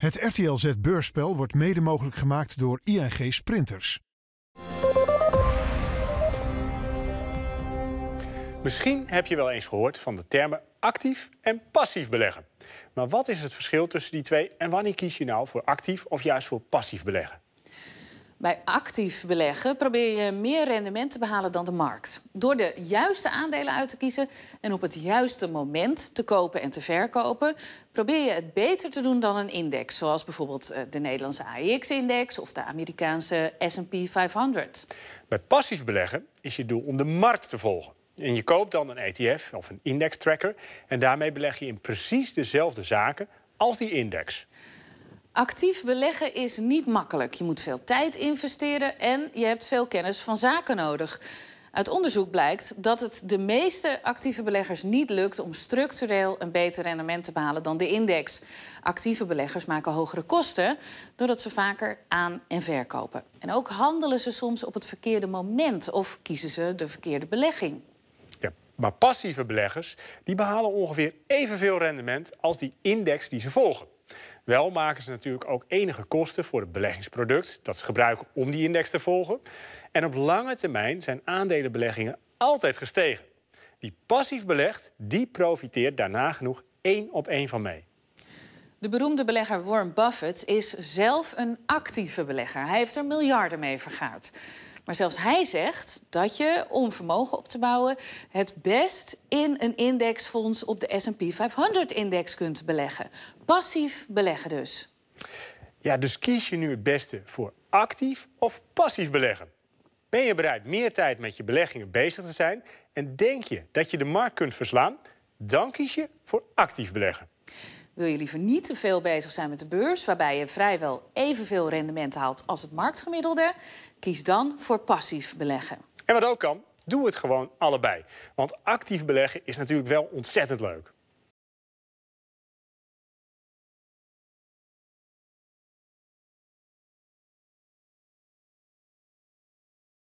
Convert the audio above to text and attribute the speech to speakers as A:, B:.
A: Het RTLZ beursspel wordt mede mogelijk gemaakt door ING Sprinters. Misschien heb je wel eens gehoord van de termen actief en passief beleggen. Maar wat is het verschil tussen die twee en wanneer kies je nou voor actief of juist voor passief beleggen?
B: Bij actief beleggen probeer je meer rendement te behalen dan de markt. Door de juiste aandelen uit te kiezen en op het juiste moment te kopen en te verkopen, probeer je het beter te doen dan een index, zoals bijvoorbeeld eh, de Nederlandse AEX-index of de Amerikaanse SP 500.
A: Bij passief beleggen is je doel om de markt te volgen. En je koopt dan een ETF of een index tracker en daarmee beleg je in precies dezelfde zaken als die index.
B: Actief beleggen is niet makkelijk. Je moet veel tijd investeren en je hebt veel kennis van zaken nodig. Uit onderzoek blijkt dat het de meeste actieve beleggers niet lukt om structureel een beter rendement te behalen dan de index. Actieve beleggers maken hogere kosten doordat ze vaker aan en verkopen. En ook handelen ze soms op het verkeerde moment of kiezen ze de verkeerde belegging.
A: Ja, maar passieve beleggers die behalen ongeveer evenveel rendement als die index die ze volgen. Wel maken ze natuurlijk ook enige kosten voor het beleggingsproduct dat ze gebruiken om die index te volgen. En op lange termijn zijn aandelenbeleggingen altijd gestegen. Wie passief belegt, die profiteert daarna genoeg één op één van mee.
B: De beroemde belegger Warren Buffett is zelf een actieve belegger. Hij heeft er miljarden mee vergaard. Maar zelfs hij zegt dat je, om vermogen op te bouwen... het best in een indexfonds op de S&P 500-index kunt beleggen. Passief beleggen dus.
A: Ja, dus kies je nu het beste voor actief of passief beleggen? Ben je bereid meer tijd met je beleggingen bezig te zijn... en denk je dat je de markt kunt verslaan? Dan kies je voor actief beleggen.
B: Wil je liever niet te veel bezig zijn met de beurs, waarbij je vrijwel evenveel rendement haalt als het marktgemiddelde? Kies dan voor passief beleggen.
A: En wat ook kan, doe het gewoon allebei. Want actief beleggen is natuurlijk wel ontzettend leuk.